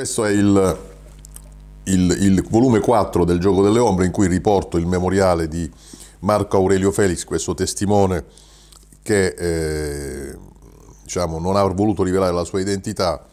Questo è il, il, il, volume 4 del Gioco delle Ombre in cui riporto il memoriale di Marco Aurelio Felix, questo testimone che eh, diciamo, non ha voluto rivelare la sua identità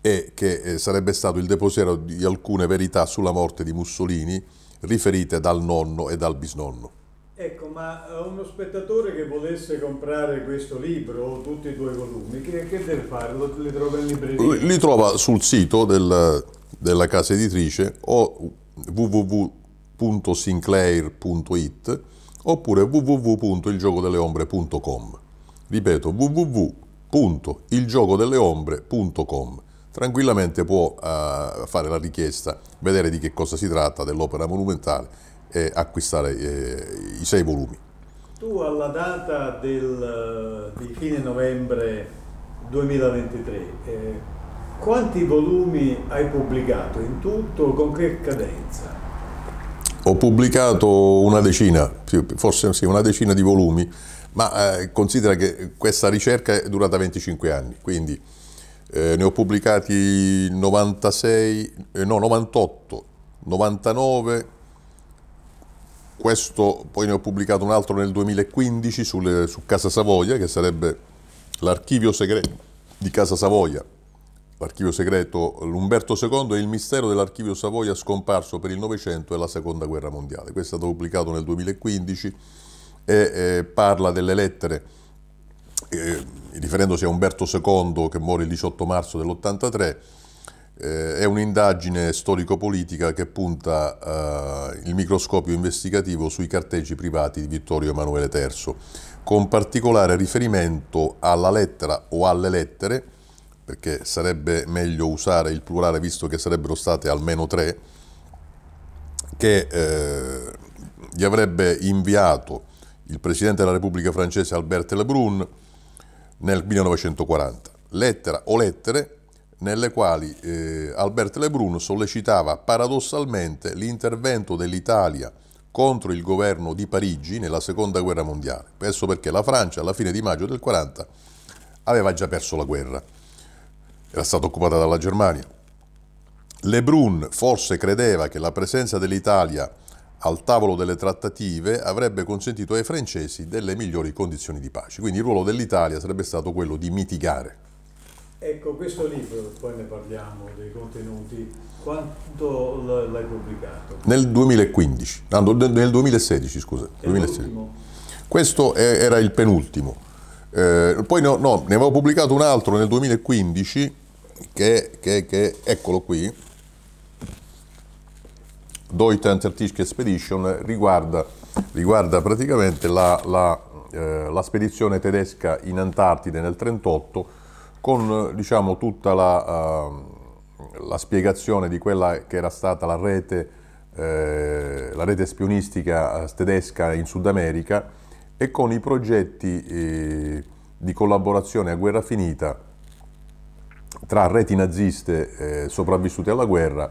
e che eh, sarebbe stato il deposero di alcune verità sulla morte di Mussolini riferite dal nonno e dal bisnonno. Ecco, ma eh, uno spettatore che volesse comprare questo libro o tutti e due i volumi, che, che deve fare? Lo, li trova in libreria? Li trova sul sito del, della casa editrice o www.sinclair.it oppure www.ilgiocodeleombre.com. Ripeto, www.ilgiocodeleombre.com. Tranquillamente può uh, fare la richiesta, vedere di che cosa si tratta dell'opera monumentale eh, acquistare eh, i sei volumi. Tu alla data del, eh, di fine novembre 2023, eh, quanti volumi hai pubblicato in tutto, con che cadenza? Ho pubblicato una decina, forse sì, una decina di volumi, ma eh, considera che questa ricerca è durata 25 anni, quindi eh, ne ho pubblicati 96, eh, no, 98, 99 questo poi ne ho pubblicato un altro nel 2015 sulle, su Casa Savoia, che sarebbe l'archivio segreto di Casa Savoia, l'archivio segreto L'Umberto II e il mistero dell'archivio Savoia scomparso per il Novecento e la Seconda Guerra Mondiale. Questo è stato pubblicato nel 2015 e eh, parla delle lettere, eh, riferendosi a Umberto II che muore il 18 marzo dell'83, eh, è un'indagine storico-politica che punta eh, il microscopio investigativo sui carteggi privati di Vittorio Emanuele III, con particolare riferimento alla lettera o alle lettere, perché sarebbe meglio usare il plurale visto che sarebbero state almeno tre, che eh, gli avrebbe inviato il Presidente della Repubblica francese Albert Lebrun nel 1940. Lettera o lettere nelle quali eh, Alberto Lebrun sollecitava paradossalmente l'intervento dell'Italia contro il governo di Parigi nella seconda guerra mondiale. Questo perché la Francia alla fine di maggio del 40 aveva già perso la guerra, era stata occupata dalla Germania. Lebrun forse credeva che la presenza dell'Italia al tavolo delle trattative avrebbe consentito ai francesi delle migliori condizioni di pace, quindi il ruolo dell'Italia sarebbe stato quello di mitigare Ecco, questo libro, poi ne parliamo dei contenuti, quanto l'hai pubblicato? Nel 2015, no, nel 2016 scusa. 2016. Questo era il penultimo. Eh, poi no, no, ne avevo pubblicato un altro nel 2015, che, che, che eccolo qui, Deutsche Antarctic Expedition, riguarda, riguarda praticamente la, la, eh, la spedizione tedesca in Antartide nel 1938 con diciamo, tutta la, uh, la, spiegazione di quella che era stata la rete, eh, la rete spionistica eh, tedesca in Sud America e con i progetti eh, di collaborazione a guerra finita tra reti naziste eh, sopravvissute alla guerra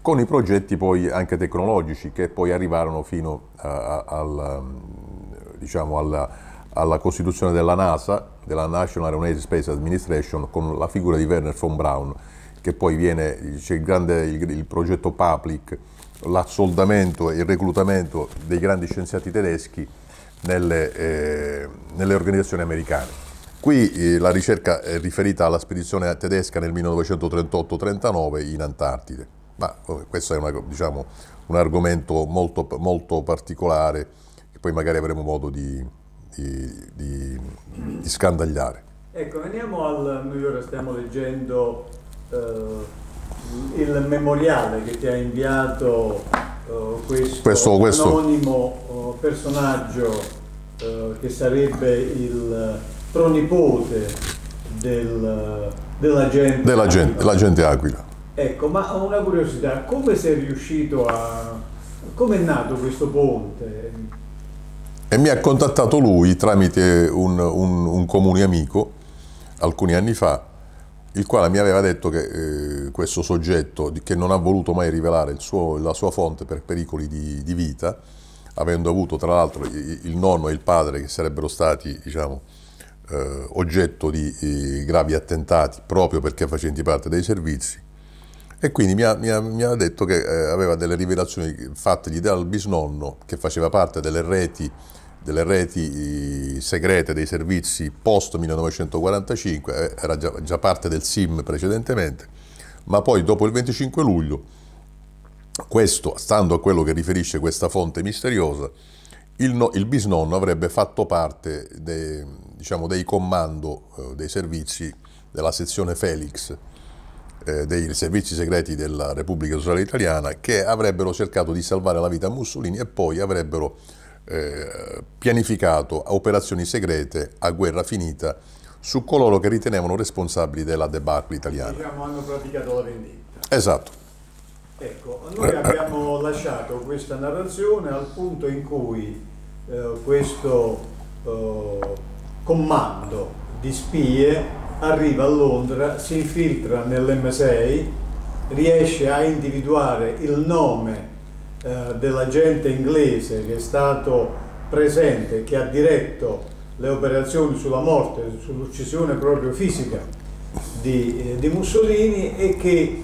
con i progetti poi anche tecnologici che poi arrivarono fino a, a, al, ehm, diciamo alla, alla costituzione della NASA, della National Aeronautic Space Administration, con la figura di Werner von Braun, che poi viene, c'è il, grande, il, il progetto Paplik, l'assoldamento e il reclutamento dei grandi scienziati tedeschi nelle, eh, nelle organizzazioni americane. Qui eh, la ricerca è riferita alla spedizione tedesca nel 1938-39 in Antartide, ma questo è una, diciamo, un argomento molto, molto particolare che poi magari avremo modo di, di, di, di scandagliare. Ecco, veniamo al... noi ora stiamo leggendo eh, il memoriale che ti ha inviato eh, questo, questo, questo, anonimo eh, personaggio eh, che sarebbe il pronipote del, dell'agente della Aquila. Aquila. Ecco, ma ho una curiosità, come sei riuscito a... come è nato questo ponte? e mi ha contattato lui tramite un, un, un comune amico alcuni anni fa il quale mi aveva detto che eh, questo soggetto, che non ha voluto mai rivelare suo, la sua fonte per pericoli di, di vita, avendo avuto tra l'altro il nonno e il padre che sarebbero stati diciamo, eh, oggetto di eh, gravi attentati proprio perché facenti parte dei servizi, e quindi mi ha, mi ha, mi ha detto che eh, aveva delle rivelazioni fatte dal bisnonno che faceva parte delle reti delle reti segrete dei servizi post 1945, eh, era già, già, parte del SIM precedentemente, ma poi dopo il 25 luglio, questo, stando a quello che riferisce questa fonte misteriosa, il, no, il bisnonno avrebbe fatto parte de, diciamo, dei comando eh, dei servizi della sezione Felix, eh, dei servizi segreti della Repubblica Sociale Italiana, che avrebbero cercato di salvare la vita a Mussolini e poi avrebbero eh, pianificato a operazioni segrete a guerra finita su coloro che ritenevano responsabili della debacle italiana. Diciamo hanno praticato la vendetta. Esatto. Ecco, noi abbiamo lasciato questa narrazione al punto in cui eh, questo eh, comando di spie arriva a Londra, si infiltra nell'M6, riesce a individuare il nome eh, dell'agente inglese che è stato presente, che ha diretto le operazioni sulla morte, sull'uccisione proprio fisica di, eh, di Mussolini e che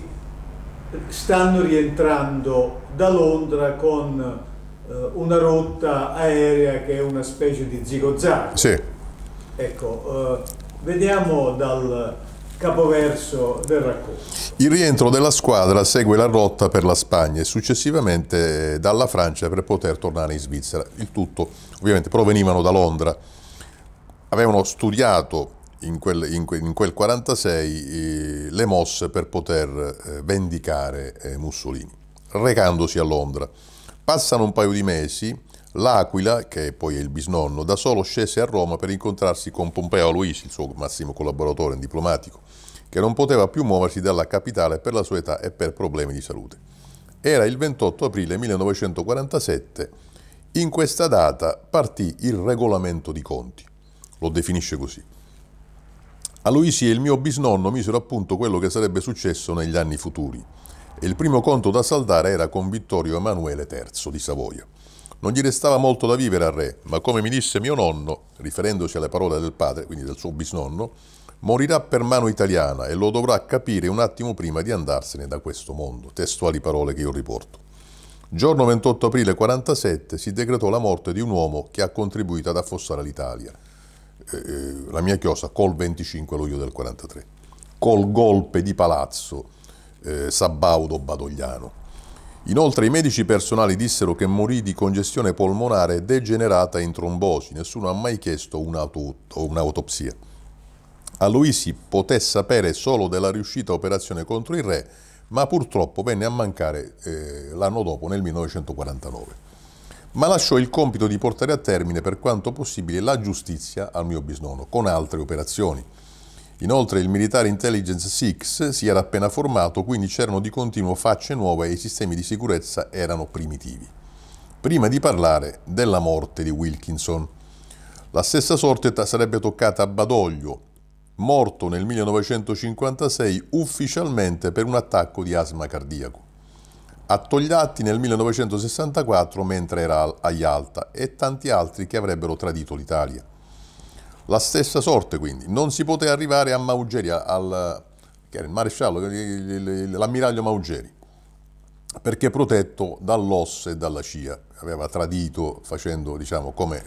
stanno rientrando da Londra con eh, una rotta aerea che è una specie di zigozago. Sì. Ecco, eh, vediamo dal, capoverso del racconto. Il rientro della squadra segue la rotta per la Spagna e successivamente eh, dalla Francia per poter tornare in Svizzera. Il tutto ovviamente provenivano da Londra, avevano studiato in quel, 1946 eh, le mosse per poter eh, vendicare Mussolini, recandosi a Londra. Passano un paio di mesi, L'Aquila, che poi è il bisnonno, da solo scese a Roma per incontrarsi con Pompeo Luisi, il suo massimo collaboratore in diplomatico, che non poteva più muoversi dalla capitale per la sua età e per problemi di salute. Era il 28 aprile 1947. In questa data partì il regolamento di conti. Lo definisce così. A Luisi e il mio bisnonno misero appunto quello che sarebbe successo negli anni futuri e il primo conto da saldare era con Vittorio Emanuele III di Savoia. Non gli restava molto da vivere al re, ma come mi disse mio nonno, riferendosi alle parole del padre, quindi del suo bisnonno, morirà per mano italiana e lo dovrà capire un attimo prima di andarsene da questo mondo. Testuali parole che io riporto. Giorno 28 aprile 47 si decretò la morte di un uomo che ha contribuito ad affossare l'Italia. Eh, eh la mia chiosa col 25 luglio del 43. Col golpe di palazzo eh, Sabaudo Badogliano. Inoltre i medici personali dissero che morì di congestione polmonare degenerata in trombosi, nessuno ha mai chiesto un'autopsia. A lui si poté sapere solo della riuscita operazione contro il re, ma purtroppo venne a mancare eh, l'anno dopo, nel 1949. Ma lasciò il compito di portare a termine per quanto possibile la giustizia al mio bisnonno, con altre operazioni. Inoltre il militare Intelligence 6 si era appena formato, quindi c'erano di continuo facce nuove e i sistemi di sicurezza erano primitivi. Prima di parlare della morte di Wilkinson, la stessa sorte sarebbe toccata a Badoglio, morto nel 1956 ufficialmente per un attacco di asma cardiaco. A Togliatti nel 1964 mentre era a Yalta e tanti altri che avrebbero tradito l'Italia. La stessa sorte quindi, non si poté arrivare a Maugeri, al, che era il maresciallo, l'ammiraglio Maugeri, perché protetto dall'OSS e dalla CIA, aveva tradito facendo, diciamo, come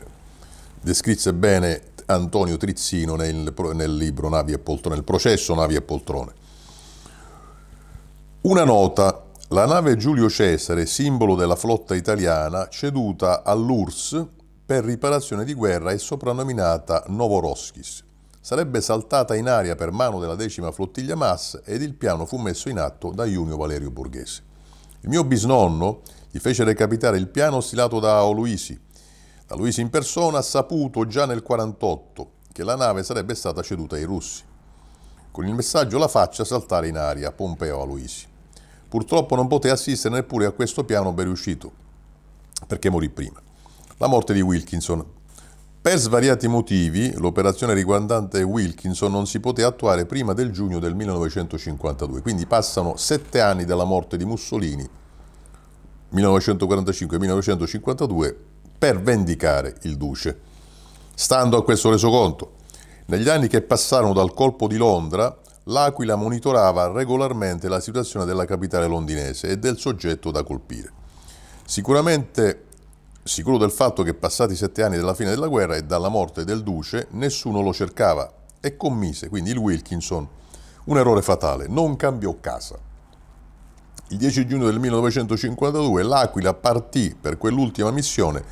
descrisse bene Antonio Trizzino nel, nel libro Navi e Poltrone, il processo Navi e Poltrone. Una nota, la nave Giulio Cesare, simbolo della flotta italiana, ceduta all'URSS per riparazione di guerra e soprannominata Novoroskis. Sarebbe saltata in aria per mano della decima flottiglia MAS ed il piano fu messo in atto da Junio Valerio Borghese. Il mio bisnonno gli fece recapitare il piano stilato da Oluisi. Da Luisi in persona ha saputo già nel 1948 che la nave sarebbe stata ceduta ai russi. Con il messaggio la faccia saltare in aria Pompeo Aloisi. Purtroppo non poté assistere neppure a questo piano ben riuscito, perché morì prima la morte di Wilkinson. Per svariati motivi l'operazione riguardante Wilkinson non si poté attuare prima del giugno del 1952, quindi passano sette anni dalla morte di Mussolini, 1945-1952, per vendicare il duce. Stando a questo resoconto, negli anni che passarono dal colpo di Londra, l'Aquila monitorava regolarmente la situazione della capitale londinese e del soggetto da colpire. Sicuramente Sicuro del fatto che passati sette anni dalla fine della guerra e dalla morte del duce, nessuno lo cercava e commise quindi il Wilkinson un errore fatale, non cambiò casa. Il 10 giugno del 1952 l'Aquila partì per quell'ultima missione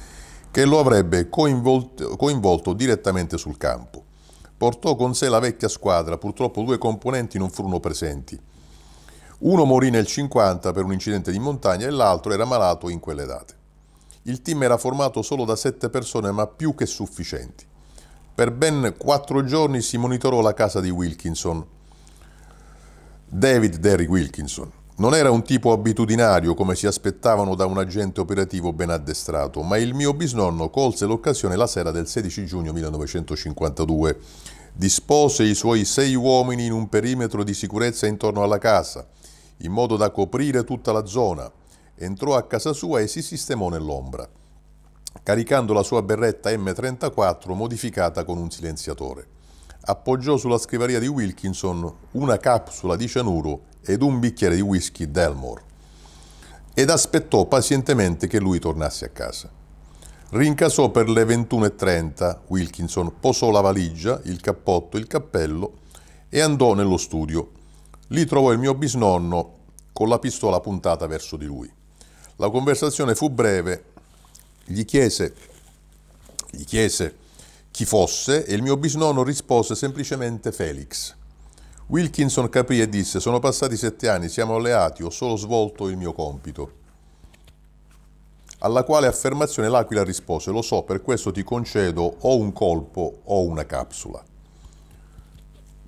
che lo avrebbe coinvolto, coinvolto direttamente sul campo. Portò con sé la vecchia squadra, purtroppo due componenti non furono presenti. Uno morì nel 50 per un incidente di montagna e l'altro era malato in quelle date. Il team era formato solo da sette persone, ma più che sufficienti. Per ben quattro giorni si monitorò la casa di Wilkinson, David Derry Wilkinson. Non era un tipo abitudinario come si aspettavano da un agente operativo ben addestrato, ma il mio bisnonno colse l'occasione la sera del 16 giugno 1952. Dispose i suoi sei uomini in un perimetro di sicurezza intorno alla casa, in modo da coprire tutta la zona entrò a casa sua e si sistemò nell'ombra, caricando la sua berretta M34 modificata con un silenziatore. Appoggiò sulla scrivania di Wilkinson una capsula di cianuro ed un bicchiere di whisky Delmore ed aspettò pazientemente che lui tornasse a casa. Rincasò per le 21.30, Wilkinson posò la valigia, il cappotto, il cappello e andò nello studio. Lì trovò il mio bisnonno con la pistola puntata verso di lui. La conversazione fu breve, gli chiese, gli chiese chi fosse e il mio bisnonno rispose semplicemente Felix. Wilkinson capì e disse: Sono passati sette anni, siamo alleati, ho solo svolto il mio compito. Alla quale affermazione l'Aquila rispose: Lo so, per questo ti concedo o un colpo o una capsula.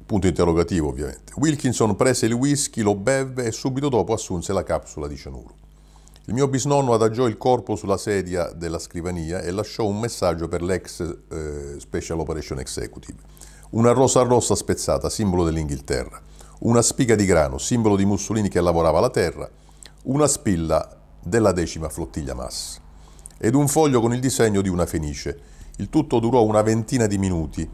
Punto interrogativo, ovviamente. Wilkinson prese il whisky, lo bevve e subito dopo assunse la capsula di cianuro. Il mio bisnonno adagiò il corpo sulla sedia della scrivania e lasciò un messaggio per l'ex eh, Special Operation Executive. Una rosa rossa spezzata, simbolo dell'Inghilterra. Una spiga di grano, simbolo di Mussolini che lavorava la terra. Una spilla della decima flottiglia Mass. Ed un foglio con il disegno di una fenice. Il tutto durò una ventina di minuti.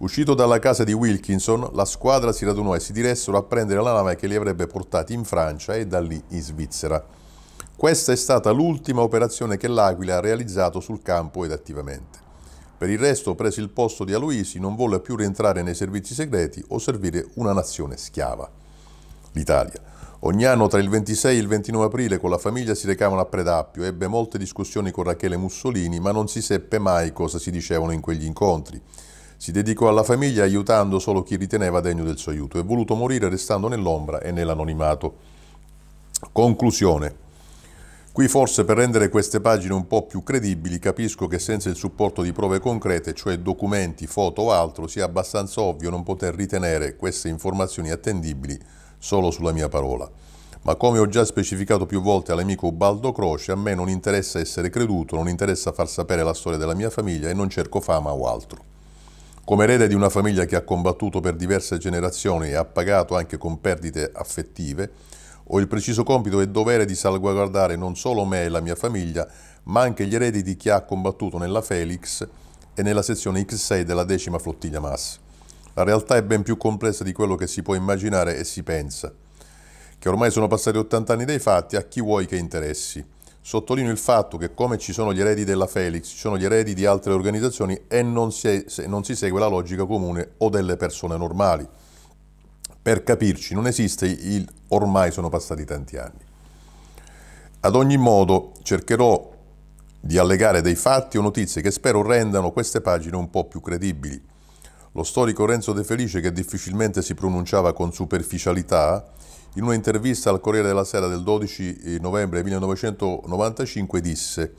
Uscito dalla casa di Wilkinson, la squadra si radunò e si diressero a prendere la nave che li avrebbe portati in Francia e da lì in Svizzera. Questa è stata l'ultima operazione che l'Aquila ha realizzato sul campo ed attivamente. Per il resto, preso il posto di Aloisi, non volle più rientrare nei servizi segreti o servire una nazione schiava. L'Italia. Ogni anno tra il 26 e il 29 aprile con la famiglia si recavano a Predappio, ebbe molte discussioni con Rachele Mussolini, ma non si seppe mai cosa si dicevano in quegli incontri. Si dedicò alla famiglia aiutando solo chi riteneva degno del suo aiuto e voluto morire restando nell'ombra e nell'anonimato. Conclusione. Qui forse per rendere queste pagine un po' più credibili capisco che senza il supporto di prove concrete, cioè documenti, foto o altro, sia abbastanza ovvio non poter ritenere queste informazioni attendibili solo sulla mia parola. Ma come ho già specificato più volte all'amico Ubaldo Croce, a me non interessa essere creduto, non interessa far sapere la storia della mia famiglia e non cerco fama o altro. Come erede di una famiglia che ha combattuto per diverse generazioni e ha pagato anche con perdite affettive, ho il preciso compito e dovere di salvaguardare non solo me e la mia famiglia, ma anche gli eredi di chi ha combattuto nella Felix e nella sezione X6 della decima flottiglia MAS. La realtà è ben più complessa di quello che si può immaginare e si pensa. Che ormai sono passati 80 anni dai fatti, a chi vuoi che interessi. Sottolineo il fatto che come ci sono gli eredi della Felix, ci sono gli eredi di altre organizzazioni e non si, è, non si segue la logica comune o delle persone normali. Per capirci, non esiste il ormai sono passati tanti anni. Ad ogni modo, cercherò di allegare dei fatti o notizie che spero rendano queste pagine un po' più credibili. Lo storico Renzo De Felice, che difficilmente si pronunciava con superficialità, in un'intervista al Corriere della Sera del 12 novembre 1995 disse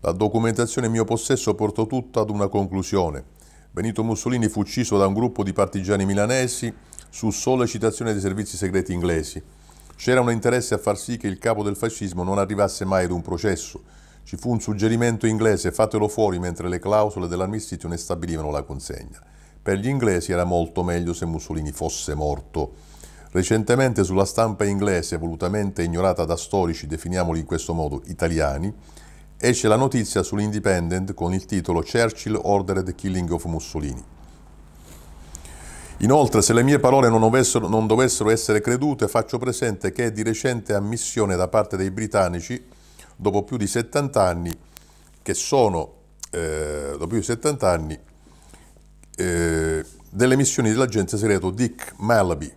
«La documentazione in mio possesso portò tutto ad una conclusione. Benito Mussolini fu ucciso da un gruppo di partigiani milanesi su sollecitazione dei servizi segreti inglesi. C'era un interesse a far sì che il capo del fascismo non arrivasse mai ad un processo. Ci fu un suggerimento inglese, fatelo fuori, mentre le clausole dell'armistizio ne stabilivano la consegna. Per gli inglesi era molto meglio se Mussolini fosse morto. Recentemente sulla stampa inglese, volutamente ignorata da storici, definiamoli in questo modo, italiani, esce la notizia sull'Independent con il titolo Churchill Ordered Killing of Mussolini. Inoltre, se le mie parole non, ovessero, non dovessero essere credute, faccio presente che è di recente ammissione da parte dei britannici, dopo più di 70 anni, che sono, eh, dopo più di 70 anni, eh, delle missioni dell'agente segreto Dick Malaby,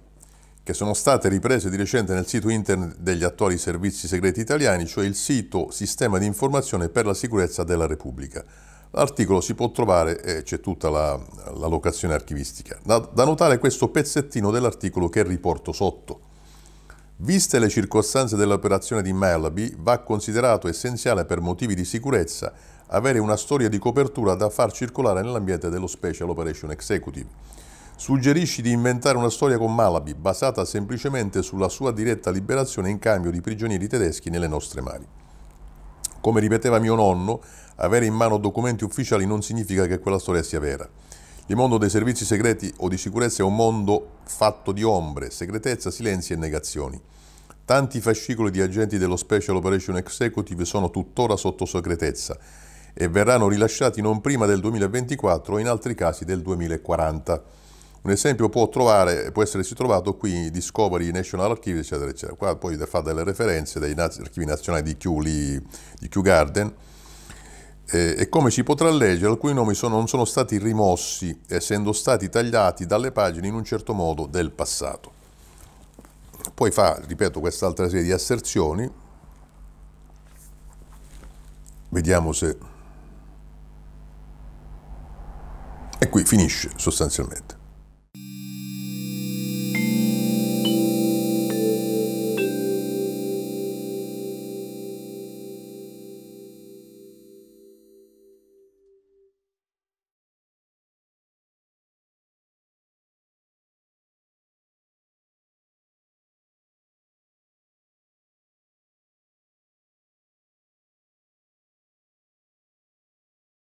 che sono state riprese di recente nel sito internet degli attuali servizi segreti italiani, cioè il sito Sistema di informazione per la sicurezza della Repubblica. L'articolo si può trovare, eh, c'è tutta la, la, locazione archivistica. Da, da notare questo pezzettino dell'articolo che riporto sotto. Viste le circostanze dell'operazione di Malaby, va considerato essenziale per motivi di sicurezza avere una storia di copertura da far circolare nell'ambiente dello Special Operation Executive. Suggerisci di inventare una storia con Malaby basata semplicemente sulla sua diretta liberazione in cambio di prigionieri tedeschi nelle nostre mani. Come ripeteva mio nonno, avere in mano documenti ufficiali non significa che quella storia sia vera. Il mondo dei servizi segreti o di sicurezza è un mondo fatto di ombre, segretezza, silenzi e negazioni. Tanti fascicoli di agenti dello Special Operation Executive sono tuttora sotto segretezza e verranno rilasciati non prima del 2024 o in altri casi del 2040. Un esempio può, trovare, può essersi trovato qui Discovery National Archives, eccetera, eccetera. Qua poi fa delle referenze dai archivi nazionali di Kew, Lee, di Kew Garden, eh, e come si potrà leggere, alcuni nomi sono, non sono stati rimossi, essendo stati tagliati dalle pagine in un certo modo del passato. Poi fa, ripeto, quest'altra serie di asserzioni. Vediamo se... E qui finisce sostanzialmente.